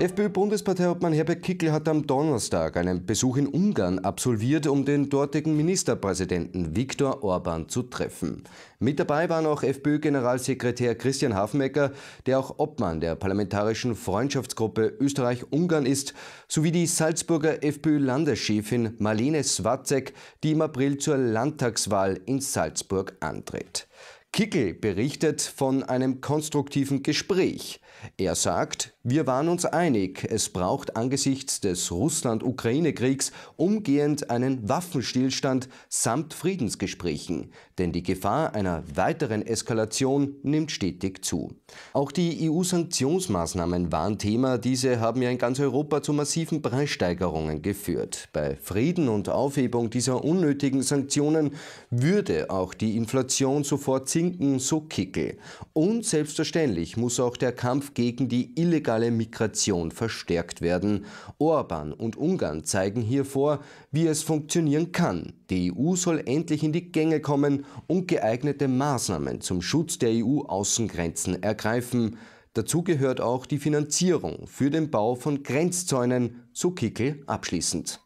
FPÖ-Bundesparteiobmann Herbert Kickl hat am Donnerstag einen Besuch in Ungarn absolviert, um den dortigen Ministerpräsidenten Viktor Orban zu treffen. Mit dabei waren auch FPÖ-Generalsekretär Christian Hafmecker, der auch Obmann der parlamentarischen Freundschaftsgruppe Österreich-Ungarn ist, sowie die Salzburger FPÖ-Landeschefin Marlene Swatzek, die im April zur Landtagswahl in Salzburg antritt. Kickel berichtet von einem konstruktiven Gespräch. Er sagt, wir waren uns einig, es braucht angesichts des Russland-Ukraine-Kriegs umgehend einen Waffenstillstand samt Friedensgesprächen, denn die Gefahr einer weiteren Eskalation nimmt stetig zu. Auch die EU-Sanktionsmaßnahmen waren Thema, diese haben ja in ganz Europa zu massiven Preissteigerungen geführt. Bei Frieden und Aufhebung dieser unnötigen Sanktionen würde auch die Inflation sofort sinken, so Kickel. Und selbstverständlich muss auch der Kampf gegen die illegalen illegale Migration verstärkt werden. Orban und Ungarn zeigen hier vor, wie es funktionieren kann. Die EU soll endlich in die Gänge kommen und geeignete Maßnahmen zum Schutz der EU-Außengrenzen ergreifen. Dazu gehört auch die Finanzierung für den Bau von Grenzzäunen, so Kickel abschließend.